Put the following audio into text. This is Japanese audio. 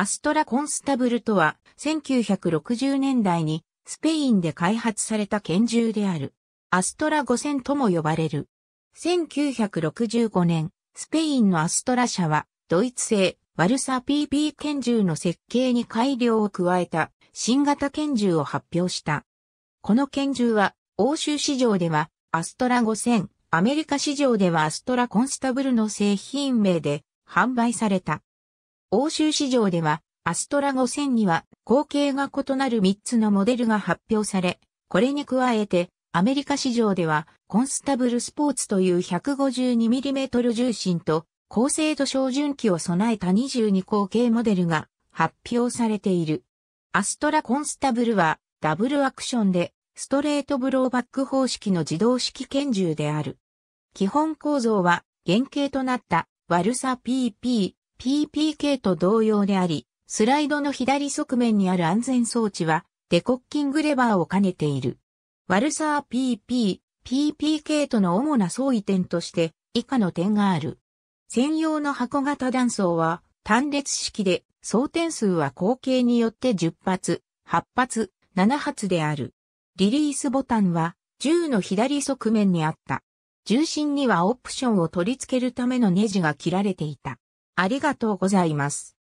アストラコンスタブルとは、1960年代にスペインで開発された拳銃である。アストラ5000とも呼ばれる。1965年、スペインのアストラ社は、ドイツ製ワルサ PP 拳銃の設計に改良を加えた新型拳銃を発表した。この拳銃は、欧州市場ではアストラ5000、アメリカ市場ではアストラコンスタブルの製品名で販売された。欧州市場では、アストラ5000には、後継が異なる3つのモデルが発表され、これに加えて、アメリカ市場では、コンスタブルスポーツという 152mm 重心と、高精度照準器を備えた22後継モデルが発表されている。アストラコンスタブルは、ダブルアクションで、ストレートブローバック方式の自動式拳銃である。基本構造は、原型となった、ワルサ PP PPK と同様であり、スライドの左側面にある安全装置は、デコッキングレバーを兼ねている。ワルサー PP、PPK との主な相違点として、以下の点がある。専用の箱型断層は、単列式で、装点数は合計によって10発、8発、7発である。リリースボタンは、銃の左側面にあった。重心にはオプションを取り付けるためのネジが切られていた。ありがとうございます。